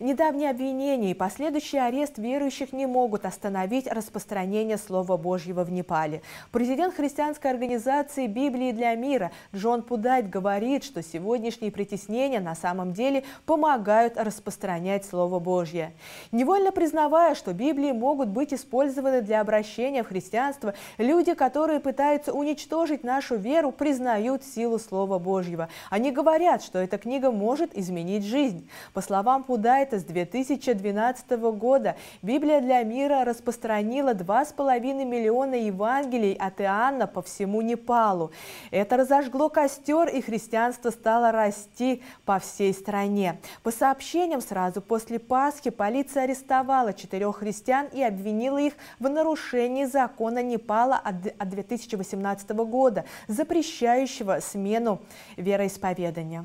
Недавние обвинения и последующий арест верующих не могут остановить распространение Слова Божьего в Непале. Президент христианской организации «Библии для мира» Джон Пудайт говорит, что сегодняшние притеснения на самом деле помогают распространять Слово Божье. Невольно признавая, что Библии могут быть использованы для обращения в христианство, люди, которые пытаются уничтожить нашу веру, признают силу Слова Божьего. Они говорят, что эта книга может изменить жизнь. По словам Пудайта, света с 2012 года Библия для мира распространила 2,5 миллиона Евангелий от Иоанна по всему Непалу. Это разожгло костер, и христианство стало расти по всей стране. По сообщениям, сразу после Пасхи полиция арестовала четырех христиан и обвинила их в нарушении закона Непала от 2018 года, запрещающего смену вероисповедания.